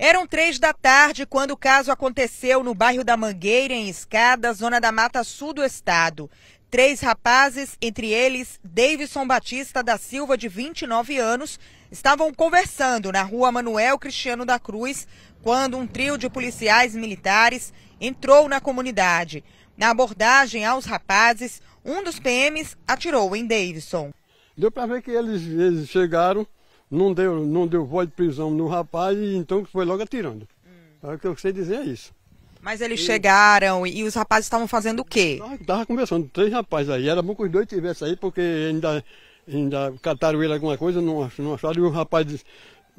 Eram três da tarde quando o caso aconteceu no bairro da Mangueira, em Escada, zona da Mata Sul do estado. Três rapazes, entre eles Davidson Batista da Silva, de 29 anos, estavam conversando na rua Manuel Cristiano da Cruz quando um trio de policiais militares entrou na comunidade. Na abordagem aos rapazes, um dos PMs atirou em Davidson. Deu para ver que eles, eles chegaram não deu, não deu voz de prisão no rapaz e então foi logo atirando. Hum. É o que eu sei dizer é isso. Mas eles e... chegaram e os rapazes estavam fazendo o quê? Estava conversando, três rapazes aí. Era bom que os dois estivessem aí, porque ainda, ainda cataram ele alguma coisa, não, não acharam. E o rapaz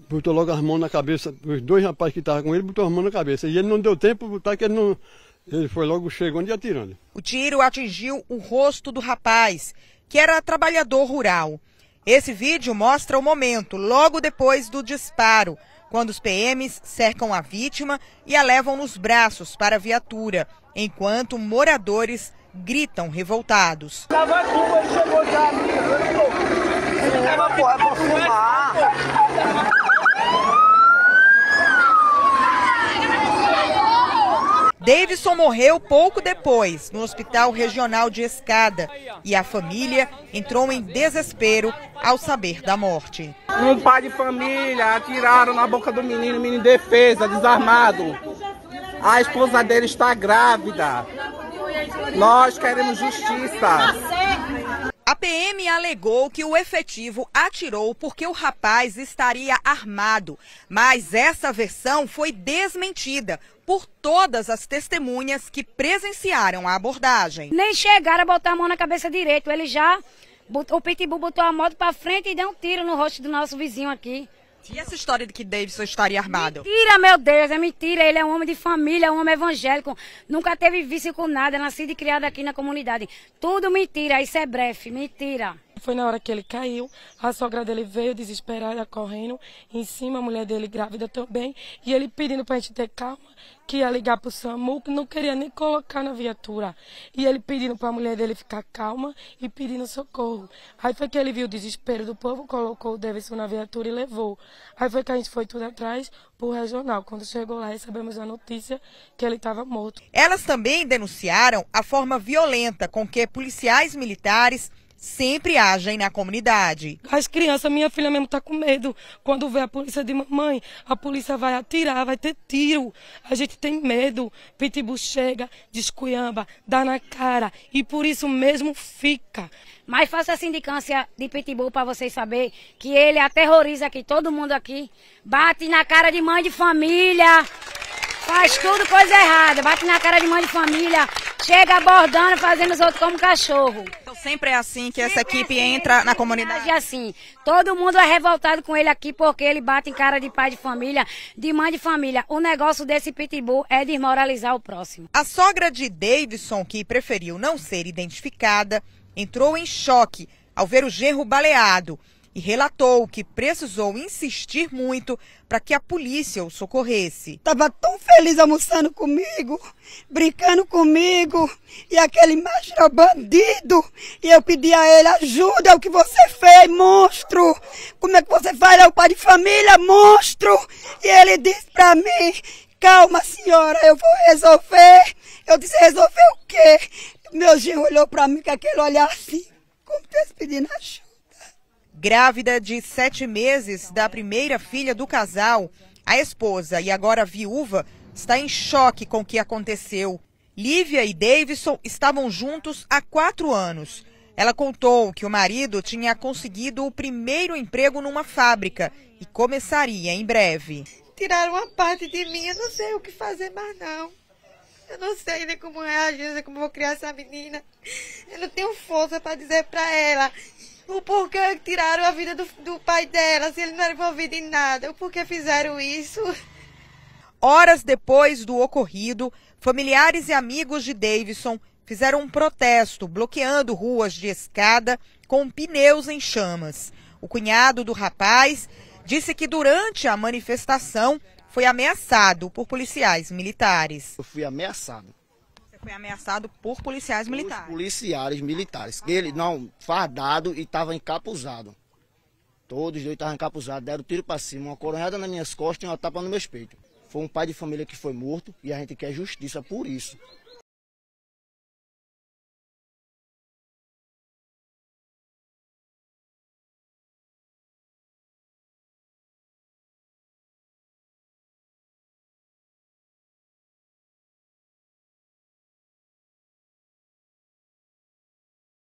botou logo as mãos na cabeça, os dois rapazes que estavam com ele botou as mãos na cabeça. E ele não deu tempo, tá que ele não. Ele foi logo chegando e atirando. O tiro atingiu o rosto do rapaz, que era trabalhador rural. Esse vídeo mostra o momento, logo depois do disparo, quando os PMs cercam a vítima e a levam nos braços para a viatura, enquanto moradores gritam revoltados. Davidson morreu pouco depois, no Hospital Regional de Escada, e a família entrou em desespero ao saber da morte. Um pai de família atiraram na boca do menino, menino defesa, desarmado. A esposa dele está grávida. Nós queremos justiça. PM alegou que o efetivo atirou porque o rapaz estaria armado, mas essa versão foi desmentida por todas as testemunhas que presenciaram a abordagem. Nem chegaram a botar a mão na cabeça direito, ele já o Pitbull botou a moto para frente e deu um tiro no rosto do nosso vizinho aqui. E essa história de que Davidson estaria armado? Mentira, meu Deus, é mentira. Ele é um homem de família, um homem evangélico. Nunca teve vício com nada, nascido e criado aqui na comunidade. Tudo mentira, isso é breve, mentira. Foi na hora que ele caiu, a sogra dele veio desesperada, correndo, em cima, a mulher dele grávida também, e ele pedindo para a gente ter calma, que ia ligar para o SAMU, que não queria nem colocar na viatura. E ele pedindo para a mulher dele ficar calma e pedindo socorro. Aí foi que ele viu o desespero do povo, colocou o Davidson na viatura e levou. Aí foi que a gente foi tudo atrás pro regional. Quando chegou lá, recebemos a notícia que ele estava morto. Elas também denunciaram a forma violenta com que policiais militares sempre agem na comunidade. As crianças, minha filha mesmo tá com medo. Quando vê a polícia de mamãe, a polícia vai atirar, vai ter tiro. A gente tem medo. Pitbull chega, descuiamba, dá na cara e por isso mesmo fica. Mas faça a sindicância de Pitbull para vocês saber que ele aterroriza aqui todo mundo aqui. Bate na cara de mãe de família. Faz tudo coisa errada, bate na cara de mãe de família, chega abordando, fazendo os outros como cachorro. Sempre é assim que essa é equipe assim, entra é na comunidade. É assim. Todo mundo é revoltado com ele aqui porque ele bate em cara de pai de família, de mãe de família. O negócio desse pitbull é desmoralizar o próximo. A sogra de Davidson, que preferiu não ser identificada, entrou em choque ao ver o genro baleado e relatou que precisou insistir muito para que a polícia o socorresse. Estava tão feliz almoçando comigo, brincando comigo, e aquele macho bandido. E eu pedi a ele: ajuda, é o que você fez, monstro? Como é que você faz? É o pai de família, monstro! E ele disse para mim: calma, senhora, eu vou resolver. Eu disse: resolver o quê? Meu genro olhou para mim com aquele olhar assim, como está se pedindo ajuda. Grávida de sete meses da primeira filha do casal, a esposa e agora viúva está em choque com o que aconteceu. Lívia e Davidson estavam juntos há quatro anos. Ela contou que o marido tinha conseguido o primeiro emprego numa fábrica e começaria em breve. Tiraram uma parte de mim, eu não sei o que fazer mais não. Eu não sei nem né, como reagir, é a sei como vou criar essa menina. Eu não tenho força para dizer para ela o porquê tiraram a vida do, do pai dela, se ele não era envolvido em nada, o porquê fizeram isso. Horas depois do ocorrido, familiares e amigos de Davidson fizeram um protesto, bloqueando ruas de escada com pneus em chamas. O cunhado do rapaz disse que durante a manifestação foi ameaçado por policiais militares. Eu fui ameaçado. Foi ameaçado por policiais por militares. Policiais militares. Ah, ele não, fardado e estava encapuzado. Todos dois estavam encapuzados, deram tiro para cima, uma coronhada nas minhas costas e uma tapa no meu peito. Foi um pai de família que foi morto e a gente quer justiça por isso.